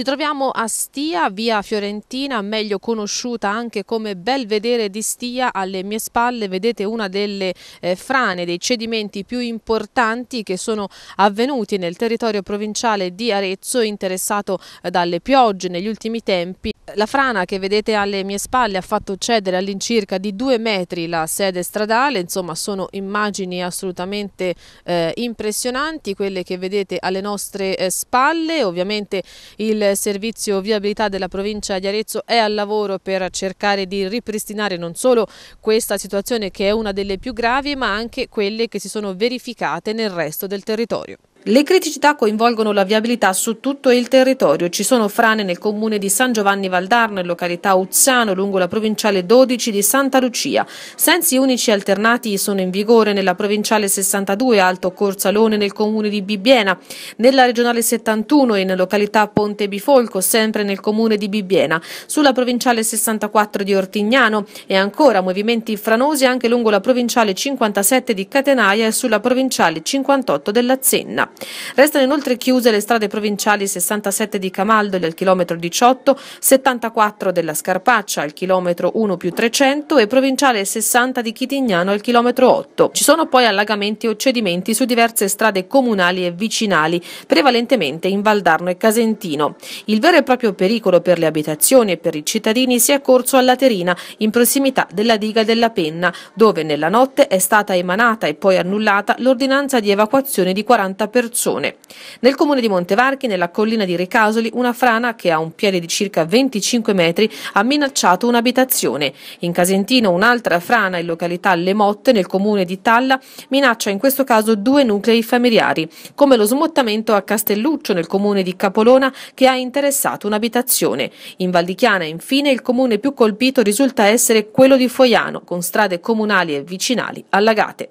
Ci troviamo a Stia, via Fiorentina, meglio conosciuta anche come Belvedere di Stia. Alle mie spalle vedete una delle eh, frane, dei cedimenti più importanti che sono avvenuti nel territorio provinciale di Arezzo, interessato eh, dalle piogge negli ultimi tempi. La frana che vedete alle mie spalle ha fatto cedere all'incirca di due metri la sede stradale, insomma sono immagini assolutamente eh, impressionanti quelle che vedete alle nostre eh, spalle, ovviamente il servizio viabilità della provincia di Arezzo è al lavoro per cercare di ripristinare non solo questa situazione che è una delle più gravi ma anche quelle che si sono verificate nel resto del territorio. Le criticità coinvolgono la viabilità su tutto il territorio. Ci sono frane nel comune di San Giovanni Valdarno, in località Uzzano, lungo la provinciale 12 di Santa Lucia. Sensi unici alternati sono in vigore nella provinciale 62, Alto Corsalone, nel comune di Bibbiena, nella regionale 71 e in località Ponte Bifolco, sempre nel comune di Bibbiena, sulla provinciale 64 di Ortignano e ancora movimenti franosi anche lungo la provinciale 57 di Catenaia e sulla provinciale 58 dell'Azzenna. Restano inoltre chiuse le strade provinciali 67 di Camaldo del chilometro 18, 74 della Scarpaccia al chilometro 1 più 300 e provinciale 60 di Chitignano al chilometro 8. Ci sono poi allagamenti o cedimenti su diverse strade comunali e vicinali, prevalentemente in Valdarno e Casentino. Il vero e proprio pericolo per le abitazioni e per i cittadini si è corso a Laterina, in prossimità della diga della Penna, dove nella notte è stata emanata e poi annullata l'ordinanza di evacuazione di 40 persone persone. Nel comune di Montevarchi, nella collina di Ricasoli, una frana che ha un piede di circa 25 metri ha minacciato un'abitazione. In Casentino un'altra frana in località Le Motte, nel comune di Talla, minaccia in questo caso due nuclei familiari, come lo smottamento a Castelluccio, nel comune di Capolona, che ha interessato un'abitazione. In Valdichiana, infine, il comune più colpito risulta essere quello di Foiano, con strade comunali e vicinali allagate.